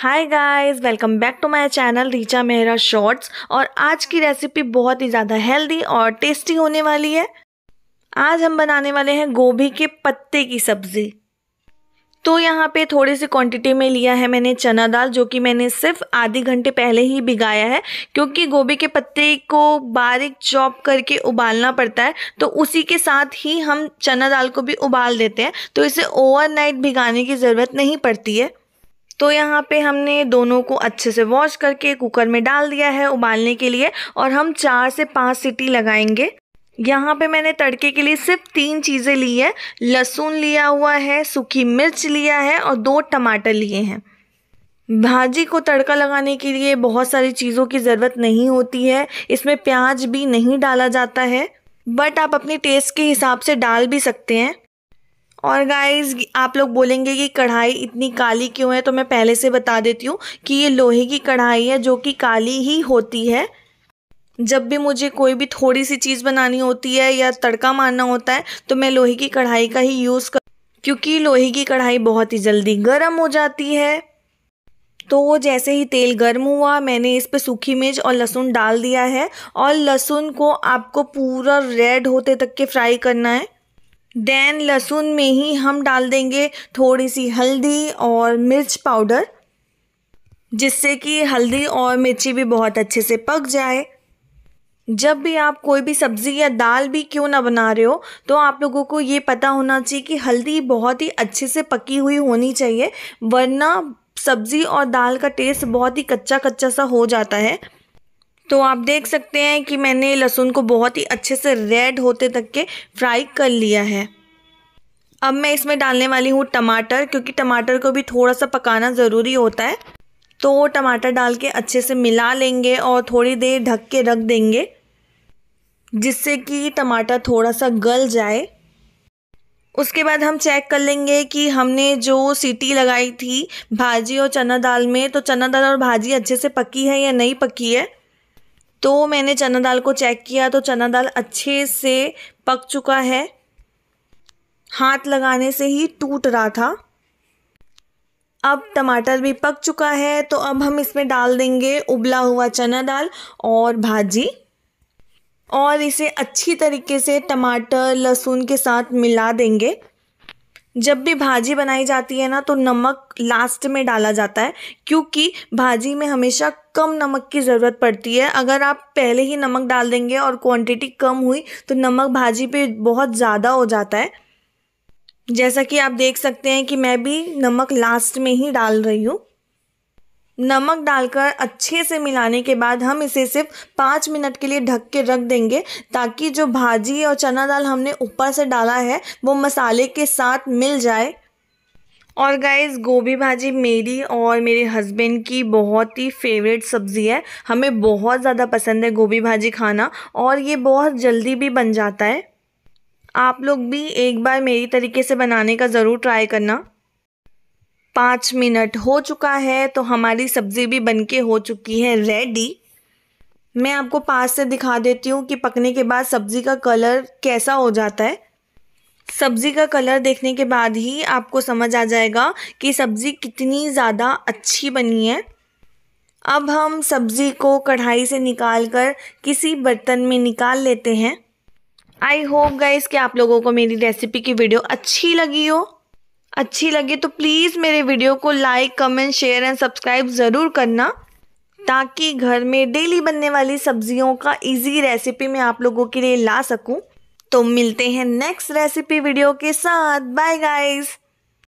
Hi guys welcome back to my channel Richa Mehra shorts और आज की रेसिपी बहुत ही ज़्यादा हेल्दी और टेस्टी होने वाली है आज हम बनाने वाले हैं गोभी के पत्ते की सब्ज़ी तो यहाँ पे थोड़ी सी क्वांटिटी में लिया है मैंने चना दाल जो कि मैंने सिर्फ आधे घंटे पहले ही भिगाया है क्योंकि गोभी के पत्ते को बारीक चॉप करके उबालना पड़ता है तो उसी के साथ ही हम चना दाल को भी उबाल देते हैं तो इसे ओवरनाइट भिगाने की ज़रूरत नहीं पड़ती है तो यहाँ पे हमने दोनों को अच्छे से वॉश करके कुकर में डाल दिया है उबालने के लिए और हम चार से पाँच सीटी लगाएंगे यहाँ पे मैंने तड़के के लिए सिर्फ तीन चीज़ें ली है लहसुन लिया हुआ है सूखी मिर्च लिया है और दो टमाटर लिए हैं भाजी को तड़का लगाने के लिए बहुत सारी चीज़ों की ज़रूरत नहीं होती है इसमें प्याज भी नहीं डाला जाता है बट आप अपने टेस्ट के हिसाब से डाल भी सकते हैं और गाइस आप लोग बोलेंगे कि कढ़ाई इतनी काली क्यों है तो मैं पहले से बता देती हूँ कि ये लोहे की कढ़ाई है जो कि काली ही होती है जब भी मुझे कोई भी थोड़ी सी चीज़ बनानी होती है या तड़का मारना होता है तो मैं लोहे की कढ़ाई का ही यूज़ कर क्योंकि लोहे की कढ़ाई बहुत ही जल्दी गर्म हो जाती है तो वो जैसे ही तेल गर्म हुआ मैंने इस पे सूखी मिर्च और लहसुन डाल दिया है और लहसुन को आपको पूरा रेड होते तक के फ्राई करना है देन लहसुन में ही हम डाल देंगे थोड़ी सी हल्दी और मिर्च पाउडर जिससे कि हल्दी और मिर्ची भी बहुत अच्छे से पक जाए जब भी आप कोई भी सब्ज़ी या दाल भी क्यों ना बना रहे हो तो आप लोगों को ये पता होना चाहिए कि हल्दी बहुत ही अच्छे से पकी हुई होनी चाहिए वरना सब्ज़ी और दाल का टेस्ट बहुत ही कच्चा कच्चा सा हो जाता है तो आप देख सकते हैं कि मैंने लहसुन को बहुत ही अच्छे से रेड होते तक के फ्राई कर लिया है अब मैं इसमें डालने वाली हूँ टमाटर क्योंकि टमाटर को भी थोड़ा सा पकाना ज़रूरी होता है तो टमाटर डाल के अच्छे से मिला लेंगे और थोड़ी देर ढक के रख देंगे जिससे कि टमाटर थोड़ा सा गल जाए उसके बाद हम चेक कर लेंगे कि हमने जो सीटी लगाई थी भाजी और चना दाल में तो चना दाल और भाजी अच्छे से पकी है या नहीं पकी है तो मैंने चना दाल को चेक किया तो चना दाल अच्छे से पक चुका है हाथ लगाने से ही टूट रहा था अब टमाटर भी पक चुका है तो अब हम इसमें डाल देंगे उबला हुआ चना दाल और भाजी और इसे अच्छी तरीके से टमाटर लहसुन के साथ मिला देंगे जब भी भाजी बनाई जाती है ना तो नमक लास्ट में डाला जाता है क्योंकि भाजी में हमेशा कम नमक की ज़रूरत पड़ती है अगर आप पहले ही नमक डाल देंगे और क्वांटिटी कम हुई तो नमक भाजी पे बहुत ज़्यादा हो जाता है जैसा कि आप देख सकते हैं कि मैं भी नमक लास्ट में ही डाल रही हूँ नमक डालकर अच्छे से मिलाने के बाद हम इसे सिर्फ पाँच मिनट के लिए ढक के रख देंगे ताकि जो भाजी और चना दाल हमने ऊपर से डाला है वो मसाले के साथ मिल जाए और गाइस गोभी भाजी मेरी और मेरे हस्बैंड की बहुत ही फेवरेट सब्ज़ी है हमें बहुत ज़्यादा पसंद है गोभी भाजी खाना और ये बहुत जल्दी भी बन जाता है आप लोग भी एक बार मेरी तरीके से बनाने का ज़रूर ट्राई करना पाँच मिनट हो चुका है तो हमारी सब्ज़ी भी बनके हो चुकी है रेडी मैं आपको पास से दिखा देती हूँ कि पकने के बाद सब्ज़ी का कलर कैसा हो जाता है सब्ज़ी का कलर देखने के बाद ही आपको समझ आ जाएगा कि सब्ज़ी कितनी ज़्यादा अच्छी बनी है अब हम सब्ज़ी को कढ़ाई से निकाल कर किसी बर्तन में निकाल लेते हैं आई होप गाइस कि आप लोगों को मेरी रेसिपी की वीडियो अच्छी लगी हो अच्छी लगे तो प्लीज़ मेरे वीडियो को like comment share and subscribe ज़रूर करना ताकि घर में डेली बनने वाली सब्जियों का इजी रेसिपी मैं आप लोगों के लिए ला सकूं। तो मिलते हैं नेक्स्ट रेसिपी वीडियो के साथ बाय गाइज़